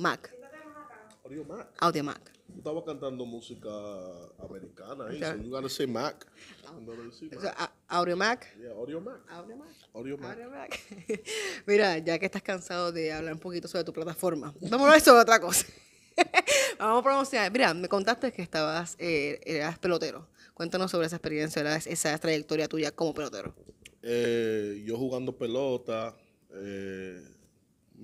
Mac. Audio Mac. Audio Mac. estaba cantando música americana. en okay. so you say Mac. Audio Mac. Audio Mac. Audio Mac. Audio Mac. Mira, ya que estás cansado de hablar un poquito sobre tu plataforma, vamos a hablar sobre otra cosa. vamos a pronunciar. Mira, me contaste que estabas, eh, eras pelotero. Cuéntanos sobre esa experiencia, esa trayectoria tuya como pelotero. Eh, yo jugando pelota, eh,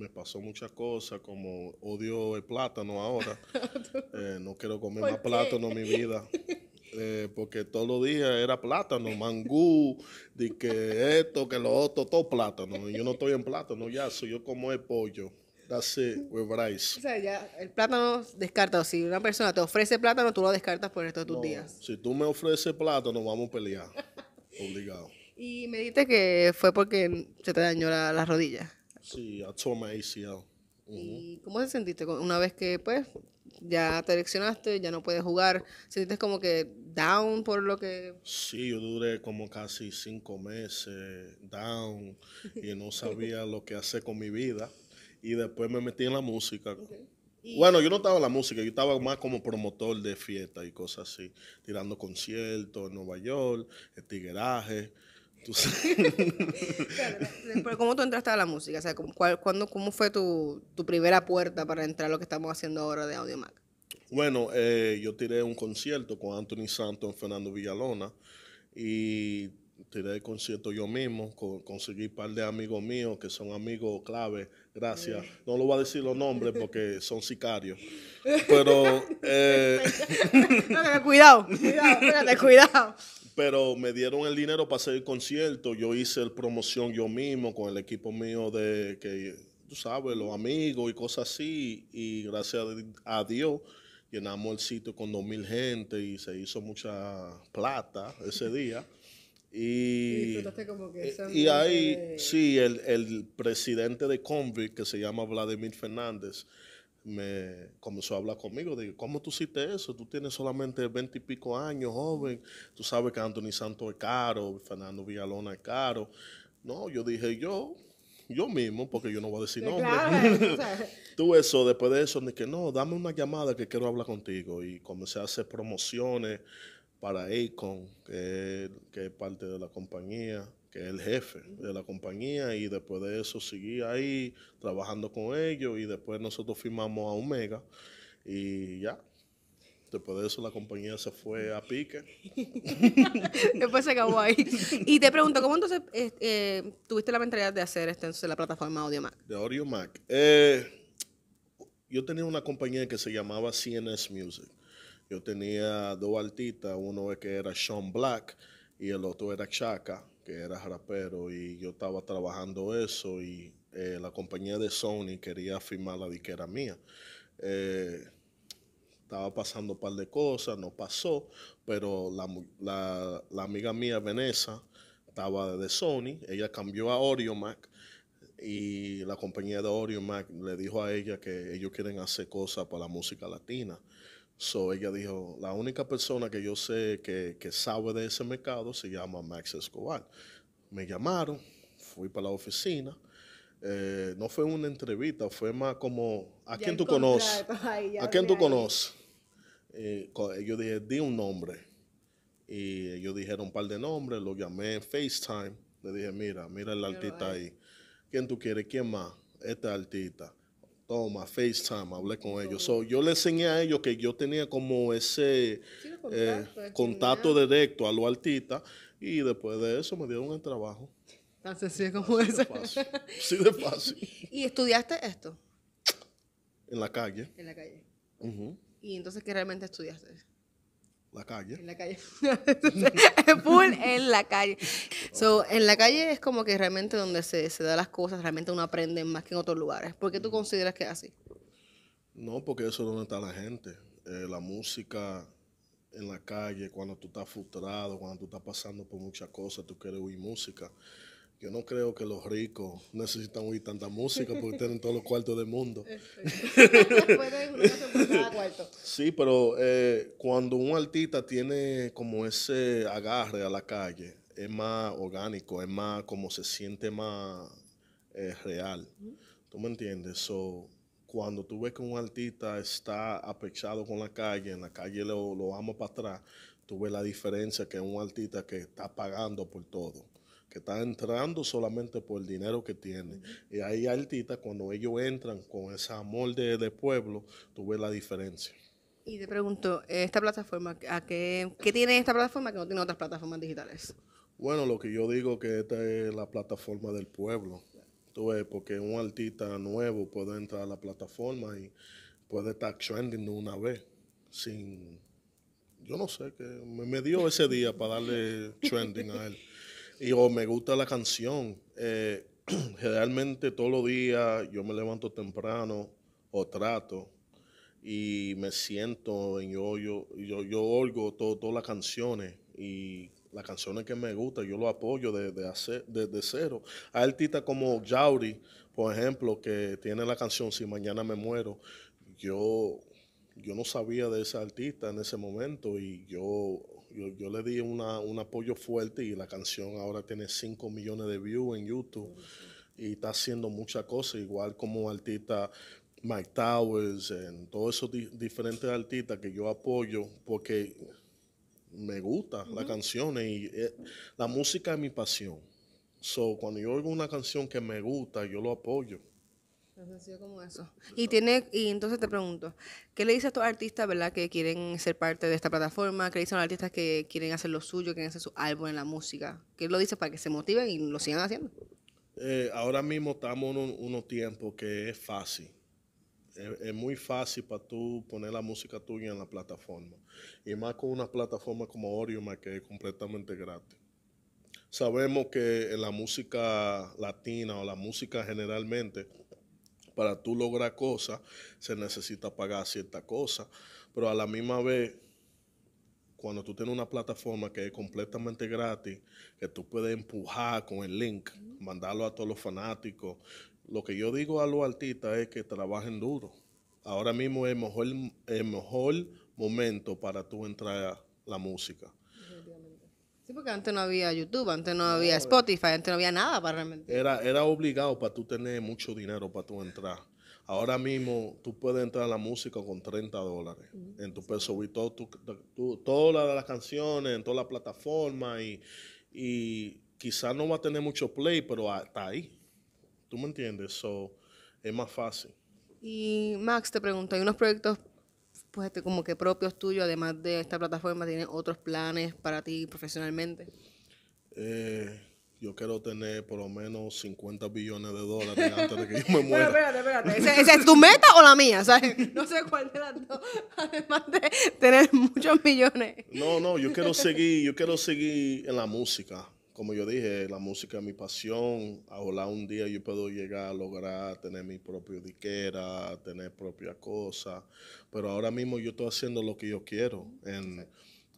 pasó muchas cosas, como odio el plátano ahora. Eh, no quiero comer más plátano en mi vida. Eh, porque todos los días era plátano, mangú, de que esto, que lo otro, todo plátano. yo no estoy en plátano ya, soy yo como el pollo. That's el plátano descarta Si una persona te ofrece plátano, tú lo descartas por el resto de tus días. Si tú me ofreces plátano, vamos a pelear. Obligado. Y me dijiste que fue porque se te dañó la, la rodilla. Sí, a ACL. ¿Y cómo te sentiste una vez que, pues, ya te eleccionaste, ya no puedes jugar? ¿Sentiste como que down por lo que...? Sí, yo duré como casi cinco meses down y no sabía lo que hacer con mi vida. Y después me metí en la música. Bueno, yo no estaba en la música, yo estaba más como promotor de fiestas y cosas así, tirando conciertos en Nueva York, el tigueraje. ¿cómo tú entraste a la música? cuándo, ¿cómo fue tu, primera puerta para entrar a lo que estamos haciendo ahora de Audiomac? Bueno, eh, yo tiré un concierto con Anthony Santos en Fernando Villalona y tiré el concierto yo mismo, conseguí un par de amigos míos que son amigos clave, gracias. No lo voy a decir los nombres porque son sicarios. Pero... Eh... cuidado, cuidado, cuidado pero me dieron el dinero para hacer el concierto. Yo hice la promoción yo mismo con el equipo mío de que tú sabes, los amigos y cosas así. Y gracias a Dios llenamos el sitio con 2,000 gente y se hizo mucha plata ese día. Y, ahí, sí, el, el presidente de Convict, que se llama Vladimir Fernández, me comenzó a hablar conmigo. de ¿cómo tú hiciste eso? Tú tienes solamente veinte y pico años, joven. Tú sabes que Anthony Santos es caro, Fernando Villalona es caro. No, yo dije, yo, yo mismo, porque yo no voy a decir pues nombre. tú eso, después de eso, dije, no, dame una llamada que quiero hablar contigo. Y comencé a hacer promociones para Acon, que, que es parte de la compañía el jefe de la compañía, y después de eso seguí ahí trabajando con ellos, y después nosotros firmamos a Omega, y ya. Después de eso la compañía se fue a pique. después se acabó ahí. Y te pregunto, ¿cómo entonces eh, eh, tuviste la mentalidad de hacer este, la plataforma AudioMac? De Audiomac. Eh, yo tenía una compañía que se llamaba CNS Music. Yo tenía dos artistas, uno que era Sean Black y el otro era Chaka que era rapero, y yo estaba trabajando eso, y eh, la compañía de Sony quería firmar la disquera mía. Eh, estaba pasando un par de cosas, no pasó, pero la, amiga mía, Veneza estaba de Sony, ella cambió a Oriomac y la compañía de Oriomac le dijo a ella que ellos quieren hacer cosas para la música latina. So ella dijo, la única persona que yo sé que, sabe de ese mercado se llama Max Escobar. Me llamaron, fui para la oficina. Eh, no fue una entrevista, fue más como, ¿a quién tú conoces? ¿A quién tú conoces? yo dije, di un nombre. Y ellos dijeron un par de nombres, lo llamé en FaceTime. Le dije, mira, mira el artista ahí. ¿Quién tú quieres? ¿Quién más? Este artista. Toma, FaceTime, hablé con ellos. yo le enseñé a ellos que yo tenía como ese eh, contacto, directo a lo altita y después de eso me dieron el trabajo. Tan sencillo como eso. sí, de fácil. ¿Y estudiaste esto? En la calle. En la calle. ¿Y entonces qué realmente estudiaste? calle. En la calle. Full en la calle. So, en la calle es como que realmente donde se, se dan las cosas, realmente uno aprende más que en otros lugares. ¿Por qué tú consideras que es así? No, porque eso es donde está la gente. Eh, la música en la calle, cuando tú estás frustrado, cuando tú estás pasando por muchas cosas, tú quieres oír música. Yo no creo que los ricos necesitan oír tanta música porque tienen todos los cuartos del mundo. Este, Sí, pero eh, cuando un artista tiene como ese agarre a la calle, es más orgánico, es más como se siente más eh, real. ¿Tú me entiendes? So, cuando tú ves que un artista está apechado con la calle, en la calle lo, lo para atrás, tú ves la diferencia que un artista que está pagando por todo, que está entrando solamente por el dinero que tiene. Y ahí artistas, cuando ellos entran con ese amor de, de pueblo, tú ves la diferencia. Y te pregunto, ¿esta plataforma, a qué, qué tiene esta plataforma que no tiene otras plataformas digitales? Bueno, lo que yo digo que esta es la plataforma del pueblo. Tú ves, porque un artista nuevo puede entrar a la plataforma y puede estar trending de una vez sin yo no sé, que me, dio ese día para darle trending a él. Y o oh, me gusta la canción. generalmente eh, todos los días yo me levanto temprano o trato y me siento, en yo, yo, yo, oigo todas las canciones y las canciones que me gustan, yo lo apoyo desde cero. Hay artistas como Jauri, por ejemplo, que tiene la canción Si Mañana Me Muero. Yo, yo no sabía de esa artista en ese momento y yo, yo, le di un apoyo fuerte y la canción ahora tiene 5 millones de views en YouTube. Y está haciendo muchas cosas, igual como artista, Mike Towers, en todos esos diferentes artistas que yo apoyo porque me gusta las canciones y eh, la música es mi pasión. So, cuando yo oigo una canción que me gusta, yo lo apoyo. Pues como eso. Y tiene y entonces te pregunto, ¿qué le dices a estos artistas, verdad, que quieren ser parte de esta plataforma? ¿Qué le a los artistas que quieren hacer lo suyo, quieren hacer su álbum en la música? ¿Qué lo dices para que se motiven y lo sigan haciendo? Eh, ahora mismo estamos en un, unos tiempos que es fácil es, muy fácil para tú poner la música tuya en la plataforma. Y más con una plataforma como Orioma, que es completamente gratis. Sabemos que en la música latina o la música generalmente, para tú lograr cosas, se necesita pagar cierta cosa. Pero a la misma vez, cuando tú tienes una plataforma que es completamente gratis, que tú puedes empujar con el link, mandarlo a todos los fanáticos lo que yo digo a los artistas es que trabajen duro. Ahora mismo es el mejor, el mejor momento para tú entrar a la música. Sí, porque antes no había YouTube, antes no había Spotify, antes no había nada para realmente. Era, era obligado para tú tener mucho dinero para tú entrar. Ahora mismo tú puedes entrar a la música con 30 dólares en tu peso y todo, todas las canciones, en todas las plataformas y, y quizás no va a tener mucho play, pero está ahí. ¿Tú me entiendes? So, es más fácil. Y Max, te pregunto, ¿hay unos proyectos pues este, como que propios tuyos, además de esta plataforma, ¿tienes otros planes para ti profesionalmente? Eh, yo quiero tener por lo menos 50 billones de dólares antes de que yo me muera. espérate, espérate. es tu meta o la mía? ¿Sabes? No sé cuál de las dos. Además de tener muchos millones. No, no, yo quiero seguir, yo quiero seguir en la música como yo dije, la música es mi pasión. Ojalá un día yo puedo llegar a lograr tener mi propio diquera, tener propia cosa. Pero ahora mismo yo estoy haciendo lo que yo quiero.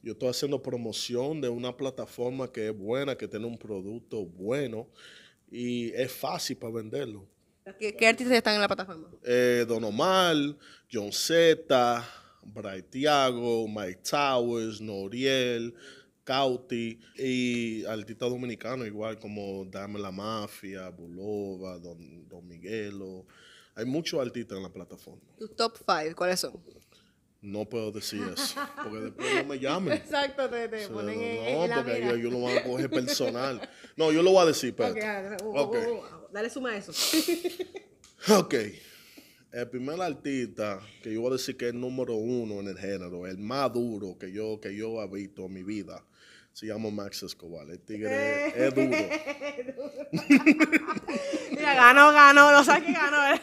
yo estoy haciendo promoción de una plataforma que es buena, que tiene un producto bueno y es fácil para venderlo. ¿Qué, artistas están en la plataforma? Eh, Don Omar, John Z, Bray Tiago, Mike Towers, Noriel. Cauti y artistas dominicanos igual como Dame la Mafia, Bulova, Don, Don Miguelo. Hay muchos artistas en la plataforma. ¿Tus top five cuáles son? No puedo decir eso, porque después no me llamen. Exacto, te, te ponen no, en, porque Yo, lo voy a coger personal. No, yo lo voy a decir, pero. Okay, ah, uh, uh, uh, dale suma a eso. ok. El primer artista que yo voy a decir que es el número uno en el género, el más duro que yo, que yo he visto en mi vida, se llama Max Escobar. El tigre eh. es duro. Mira, ganó, ganó, lo que ganó. ¿eh?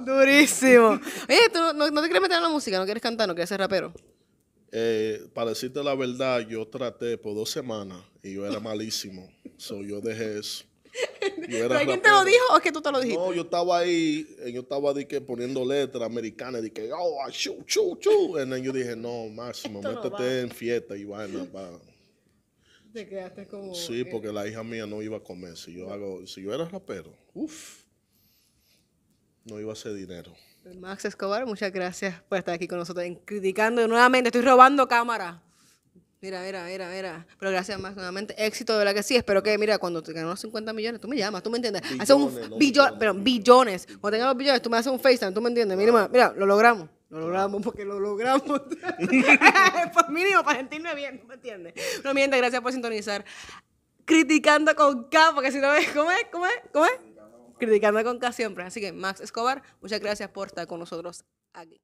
Durísimo. Oye, ¿tú no, te quieres meter en la música? ¿No quieres cantar? ¿No quieres ser rapero? Eh, para decirte la verdad, yo traté por dos semanas y yo era malísimo. so yo dejé eso. ¿Alguien te lo dijo o es que tú te lo dijiste? No, yo estaba ahí, eh, yo estaba poniendo letras americanas, de que, oh, ah, chu, chu, chu. Y yo dije, no, Máximo, métete en fiesta y Te quedaste como... Sí, porque la hija mía no iba a comer. Si yo, hago, si yo era rapero, uff, no iba a hacer dinero. Max Escobar, muchas gracias por estar aquí con nosotros. Criticando nuevamente, estoy robando cámara. Mira, mira, mira, mira. Pero gracias más nuevamente. Éxito, de verdad que sí. Espero que, mira, cuando te los 50 millones, tú me llamas, tú me entiendes. Billones, hace un billón, pero billones. Cuando tengas los billones, tú me haces un FaceTime, tú me entiendes. Mira, mira, lo logramos. Lo logramos porque lo logramos. pues mínimo, para sentirme bien, ¿tú me entiendes? No miente, gracias por sintonizar. Criticando con K, porque si no ves, ¿cómo es? ¿Cómo es? ¿Cómo es? Criticando con K siempre. Así que, Max Escobar, muchas gracias por estar con nosotros aquí.